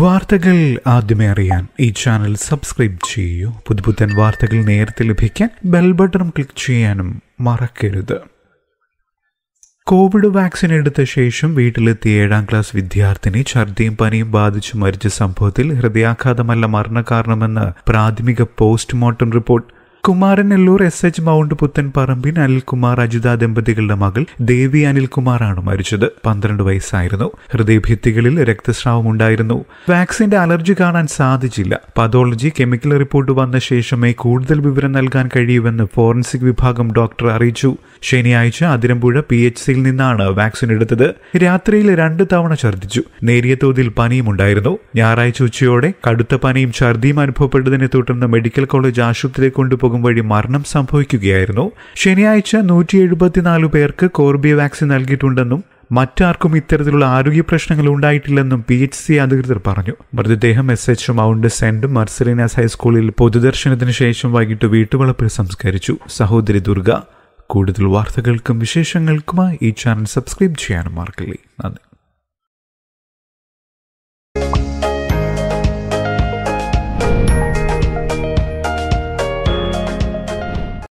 വാർത്തകൾ ആദ്യമേ അറിയാൻ ഈ ചാനൽ സബ്സ്ക്രൈബ് ചെയ്യൂ പുതുപുത്തൻ വാർത്തകൾ നേരത്തെ ലഭിക്കാൻ ബെൽ ബട്ടൺ ക്ലിക്ക് ചെയ്യാനും മറക്കരുത് കോവിഡ് വാക്സിൻ എടുത്ത ശേഷം വീട്ടിലെത്തിയ ഏഴാം ക്ലാസ് വിദ്യാർത്ഥിനി ഛർദിയും പനിയും ബാധിച്ച് മരിച്ച സംഭവത്തിൽ ഹൃദയാഘാതമല്ല മരണകാരണമെന്ന് പ്രാഥമിക postmortem report Kumaranelloor S H Mount പുത്തൻ പറമ്പിൻ അനിൽകുമാർ അജിത ദമ്പതികളുടെ മകൾ ദേവി അനിൽകുമാറാണ് മരിച്ചത് പന്ത്രണ്ട് വയസ്സായിരുന്നു ഹൃദയഭിത്തികളിൽ രക്തസ്രാവം ഉണ്ടായിരുന്നു വാക്സിന്റെ അലർജി കാണാൻ സാധിച്ചില്ല പതോളജി കെമിക്കൽ റിപ്പോർട്ട് വന്ന ശേഷമേ കൂടുതൽ വിവരം നൽകാൻ കഴിയൂവെന്ന് ഫോറൻസിക് വിഭാഗം ഡോക്ടർ അറിയിച്ചു ശനിയാഴ്ച അതിരമ്പുഴ പി എച്ച് സിയിൽ നിന്നാണ് വാക്സിൻ എടുത്തത് രാത്രിയിൽ രണ്ട് തവണ ഛർദ്ദിച്ചു നേരിയ തോതിൽ പനിയും ഉണ്ടായിരുന്നു ഞായറാഴ്ച ഉച്ചയോടെ കടുത്ത പനിയും ഛർദിയും അനുഭവപ്പെട്ടതിനെ തുടർന്ന് മെഡിക്കൽ കോളേജ് ആശുപത്രിയിൽ കൊണ്ടുപോകും രോഗം വഴി മരണം സംഭവിക്കുകയായിരുന്നു ശനിയാഴ്ച നൂറ്റി എഴുപത്തിനാല് പേർക്ക് കോർബി വാക്സിൻ നൽകിയിട്ടുണ്ടെന്നും മറ്റാർക്കും ഇത്തരത്തിലുള്ള ആരോഗ്യ പ്രശ്നങ്ങൾ ഉണ്ടായിട്ടില്ലെന്നും പി എച്ച് സി അധികൃതർ പറഞ്ഞു മൃതദേഹം S H Mount Saint Marcellinus ഹൈസ്കൂളിൽ പൊതുദർശനത്തിന് ശേഷം വൈകിട്ട് വീട്ടുവളപ്പിൽ സംസ്കരിച്ചു സഹോദരി ദുർഗ കൂടുതൽ വാർത്തകൾക്കും വിശേഷങ്ങൾക്കുമായി ഈ ചാനൽ സബ്സ്ക്രൈബ് ചെയ്യാനും മറക്കില്ലേ നന്ദി